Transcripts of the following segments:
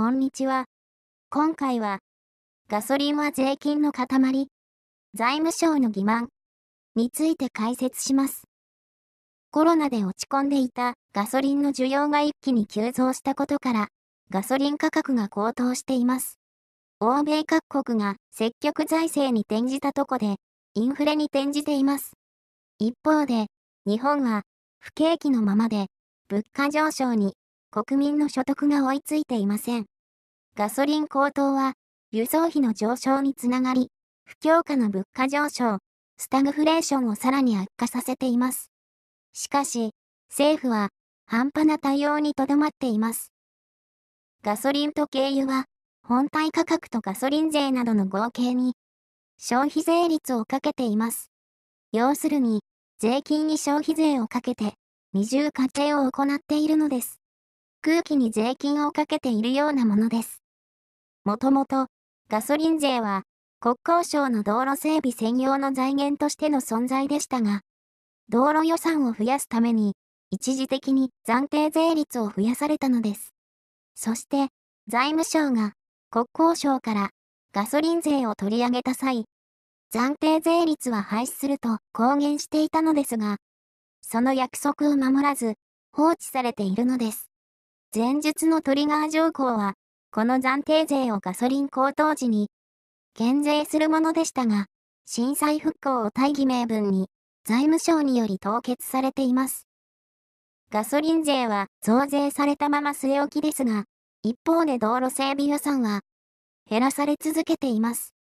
こんにちは。今回は、ガソリンは税金の塊、財務省の欺瞞について解説します。コロナで落ち込んでいたガソリンの需要が一気に急増したことから、ガソリン価格が高騰しています。欧米各国が積極財政に転じたとこで、インフレに転じています。一方で、日本は不景気のままで、物価上昇に国民の所得が追いついていません。ガソリン高騰は、輸送費の上昇につながり、不況下の物価上昇、スタグフレーションをさらに悪化させています。しかし、政府は、半端な対応にとどまっています。ガソリンと軽油は、本体価格とガソリン税などの合計に、消費税率をかけています。要するに、税金に消費税をかけて、二重課税を行っているのです。空気に税金をかけているようなものです。もともと、ガソリン税は、国交省の道路整備専用の財源としての存在でしたが、道路予算を増やすために、一時的に暫定税率を増やされたのです。そして、財務省が国交省からガソリン税を取り上げた際、暫定税率は廃止すると公言していたのですが、その約束を守らず放置されているのです。前述のトリガー条項は、この暫定税をガソリン高騰時に減税するものでしたが、震災復興を大義名分に財務省により凍結されています。ガソリン税は増税されたまま据え置きですが、一方で道路整備予算は減らされ続けています。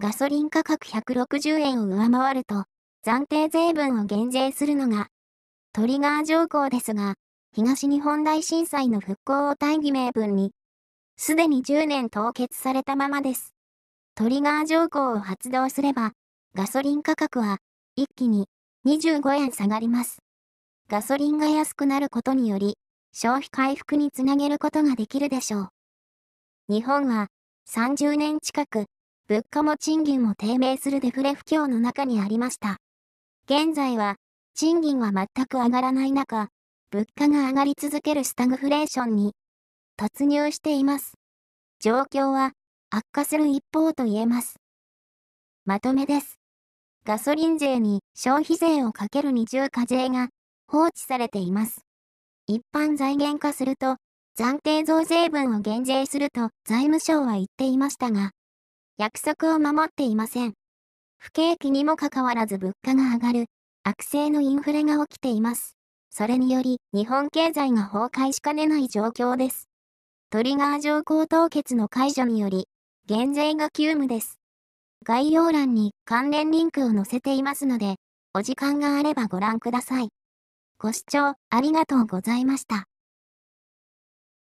ガソリン価格160円を上回ると、暫定税分を減税するのがトリガー条項ですが、東日本大震災の復興を大義名分に、すでに10年凍結されたままです。トリガー条項を発動すれば、ガソリン価格は一気に25円下がります。ガソリンが安くなることにより、消費回復につなげることができるでしょう。日本は30年近く、物価も賃金も低迷するデフレ不況の中にありました。現在は、賃金は全く上がらない中、物価が上がり続けるスタグフレーションに突入しています。状況は悪化する一方と言えます。まとめです。ガソリン税に消費税をかける二重課税が放置されています。一般財源化すると、暫定増税分を減税すると財務省は言っていましたが、約束を守っていません。不景気にもかかわらず物価が上がる、悪性のインフレが起きています。それにより、日本経済が崩壊しかねない状況です。トリガー条項凍結の解除により、減税が急務です。概要欄に関連リンクを載せていますので、お時間があればご覧ください。ご視聴ありがとうございました。